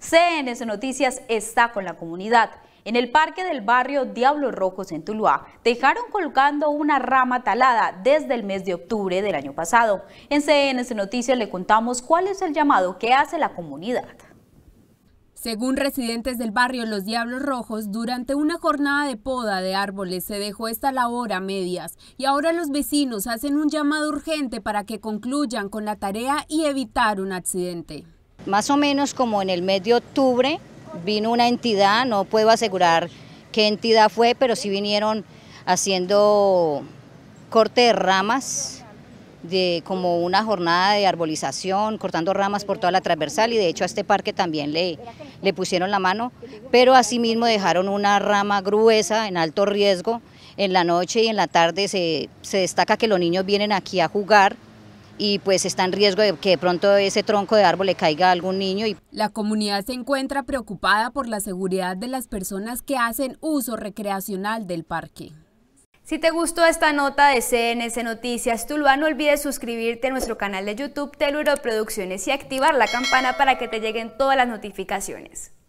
CNS Noticias está con la comunidad. En el parque del barrio Diablos Rojos en Tuluá, dejaron colgando una rama talada desde el mes de octubre del año pasado. En CNS Noticias le contamos cuál es el llamado que hace la comunidad. Según residentes del barrio Los Diablos Rojos, durante una jornada de poda de árboles se dejó esta labor a medias y ahora los vecinos hacen un llamado urgente para que concluyan con la tarea y evitar un accidente. Más o menos como en el mes de octubre vino una entidad, no puedo asegurar qué entidad fue, pero sí vinieron haciendo corte de ramas, de como una jornada de arbolización, cortando ramas por toda la transversal y de hecho a este parque también le, pusieron la mano, pero asimismo dejaron una rama gruesa en alto riesgo. En la noche y en la tarde se destaca que los niños vienen aquí a jugar y pues está en riesgo de que pronto ese tronco de árbol le caiga a algún niño. Y... La comunidad se encuentra preocupada por la seguridad de las personas que hacen uso recreacional del parque. Si te gustó esta nota de CNS Noticias Tuluá, no olvides suscribirte a nuestro canal de YouTube Teluro Producciones y activar la campana para que te lleguen todas las notificaciones.